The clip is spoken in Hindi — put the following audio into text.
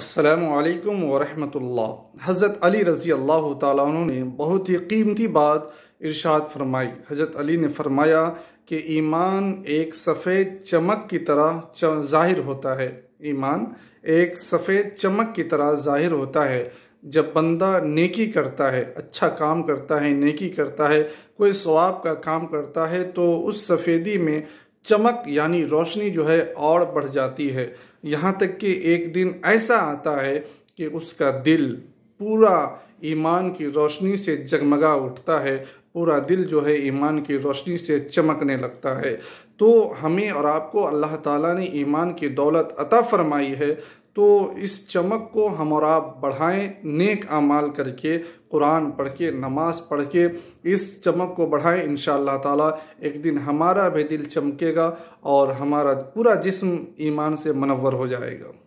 असलकम वरहमल हज़रत अली रज़ी अल्लाह तु ने बहुत ही कीमती बात इरशाद फरमाई हज़रत अली ने फरमाया कि ईमान एक सफ़ेद चमक की तरह ज़ाहिर होता है ईमान एक सफ़ेद चमक की तरह ज़ाहिर होता है जब बंदा नेकी करता है अच्छा काम करता है नेकी करता है कोई स्वाब का काम करता है तो उस सफ़ेदी में चमक यानी रोशनी जो है और बढ़ जाती है यहाँ तक कि एक दिन ऐसा आता है कि उसका दिल पूरा ईमान की रोशनी से जगमगा उठता है पूरा दिल जो है ईमान की रोशनी से चमकने लगता है तो हमें और आपको अल्लाह ताला ने ईमान की दौलत अता फरमाई है तो इस चमक को हम और आप बढ़ाएं नेक अमाल करके कुरान पढ़ के नमाज़ पढ़ के इस चमक को बढ़ाएं इन ताला एक दिन हमारा भी दिल चमकेगा और हमारा पूरा जिस्म ईमान से मनवर हो जाएगा